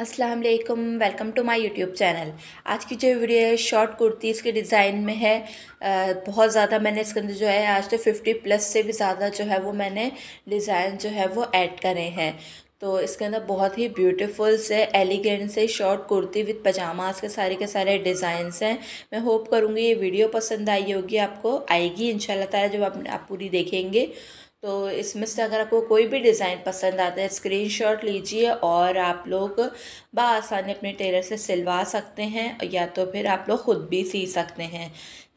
Aslam welcome to my YouTube channel आज की जो वीडियो है शॉर्ट कुर्ती इसके डिज़ाइन में है आ, बहुत ज़्यादा मैंने इसके अंदर जो है आज तो फिफ्टी प्लस से भी ज़्यादा जो है वो मैंने डिज़ाइन जो है वो ऐड करे हैं तो इसके अंदर बहुत ही ब्यूटीफुल से एलिगेंट से शॉर्ट कुर्ती विद पजामाज के सारे के सारे डिज़ाइंस हैं मैं होप करूँगी ये वीडियो पसंद आई होगी आपको आएगी इन शब जब आप पूरी देखेंगे तो इसमें से अगर आपको कोई भी डिज़ाइन पसंद आता है स्क्रीनशॉट लीजिए और आप लोग बसानी अपने टेलर से सिलवा सकते हैं या तो फिर आप लोग ख़ुद भी सी सकते हैं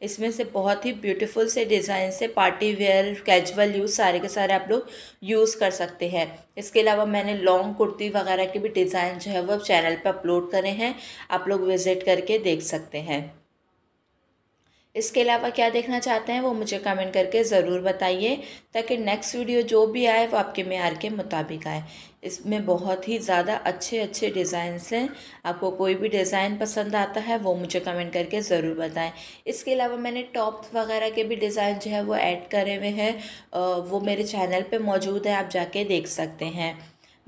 इसमें से बहुत ही ब्यूटीफुल से डिज़ाइन से पार्टी वेयर कैजुअल यूज़ सारे के सारे आप लोग यूज़ कर सकते हैं इसके अलावा मैंने लॉन्ग कुर्ती वगैरह के भी डिज़ाइन जो है वो चैनल पर अपलोड करे हैं आप लोग विज़िट करके देख सकते हैं इसके अलावा क्या देखना चाहते हैं वो मुझे कमेंट करके ज़रूर बताइए ताकि नेक्स्ट वीडियो जो भी आए वो आपके मैार के मुताबिक आए इसमें बहुत ही ज़्यादा अच्छे अच्छे डिज़ाइन हैं आपको कोई भी डिज़ाइन पसंद आता है वो मुझे कमेंट करके ज़रूर बताएं इसके अलावा मैंने टॉप वगैरह के भी डिज़ाइन जो है वो ऐड करे हुए हैं वो मेरे चैनल पर मौजूद है आप जाके देख सकते हैं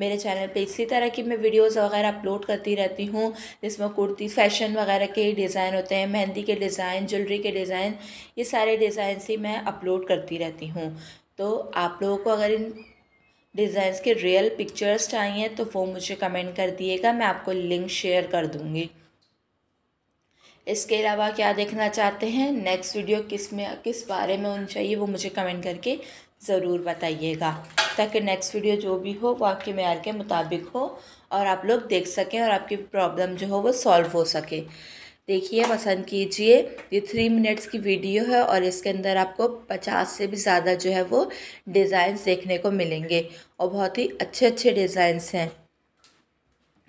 मेरे चैनल पे इसी तरह की मैं वीडियोस वगैरह अपलोड करती रहती हूँ जिसमें कुर्ती फैशन वगैरह के डिज़ाइन होते हैं मेहंदी के डिज़ाइन ज्वेलरी के डिज़ाइन ये सारे डिज़ाइन ही मैं अपलोड करती रहती हूँ तो आप लोगों को अगर इन डिज़ाइंस के रियल पिक्चर्स चाहिए तो वो मुझे कमेंट कर दिएगा मैं आपको लिंक शेयर कर दूँगी इसके अलावा क्या देखना चाहते हैं नेक्स्ट वीडियो किस में किस बारे में होनी चाहिए वो मुझे कमेंट करके ज़रूर बताइएगा ताकि नेक्स्ट वीडियो जो भी हो वो आपके मैार के मुताबिक हो और आप लोग देख सकें और आपकी प्रॉब्लम जो हो वो सॉल्व हो सके देखिए पसंद कीजिए ये थ्री मिनट्स की वीडियो है और इसके अंदर आपको पचास से भी ज़्यादा जो है वो डिज़ाइंस देखने को मिलेंगे और बहुत ही अच्छे अच्छे डिज़ाइंस हैं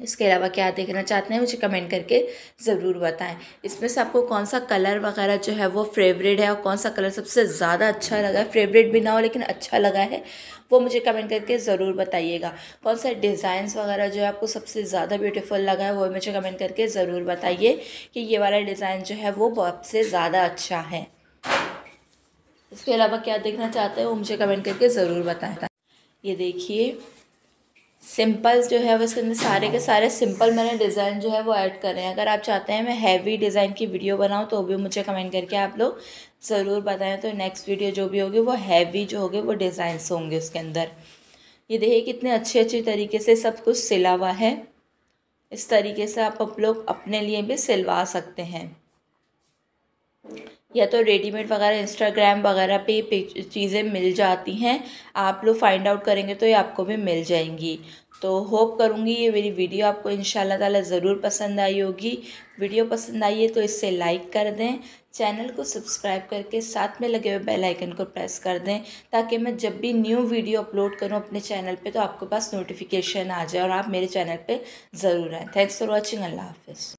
इसके अलावा क्या देखना चाहते हैं मुझे कमेंट करके ज़रूर बताएं इसमें से आपको कौन सा कलर वगैरह जो है वो फेवरेट है और कौन सा कलर सबसे ज़्यादा अच्छा लगा है फेवरेट भी ना हो लेकिन अच्छा लगा है वो मुझे कमेंट करके ज़रूर बताइएगा कौन सा डिज़ाइंस वगैरह जो है आपको सबसे ज़्यादा ब्यूटीफुल लगा है वो मुझे कमेंट करके ज़रूर बताइए कि ये वाला डिज़ाइन जो है वो बहुत से ज़्यादा अच्छा है इसके अलावा क्या देखना चाहते हैं वो मुझे कमेंट करके ज़रूर बताएं ये देखिए सिंपल जो है वो इसके अंदर सारे के सारे सिंपल मैंने डिज़ाइन जो है वो ऐड कर रहे हैं अगर आप चाहते हैं मैं हैवी डिज़ाइन की वीडियो बनाऊँ तो भी मुझे कमेंट करके आप लोग ज़रूर बताएं तो नेक्स्ट वीडियो जो भी होगी वो हैवी जो होगी वो डिज़ाइन होंगे उसके अंदर ये देखिए कितने अच्छे अच्छे तरीके से सब कुछ सिला हुआ है इस तरीके से आप लोग अपने लिए भी सिलवा सकते हैं या तो रेडीमेड वगैरह इंस्टाग्राम वगैरह पे चीज़ें मिल जाती हैं आप लोग फाइंड आउट करेंगे तो ये आपको भी मिल जाएंगी तो होप करूँगी ये मेरी वीडियो आपको इन ताला ज़रूर पसंद आई होगी वीडियो पसंद आई है तो इसे लाइक कर दें चैनल को सब्सक्राइब करके साथ में लगे हुए बेल आइकन को प्रेस कर दें ताकि मैं जब भी न्यू वीडियो अपलोड करूँ अपने चैनल पे तो आपके पास नोटिफिकेशन आ जाए और आप मेरे चैनल पे ज़रूर आएँ थैंक्स फॉर वॉचिंग अल्लाह हाफ़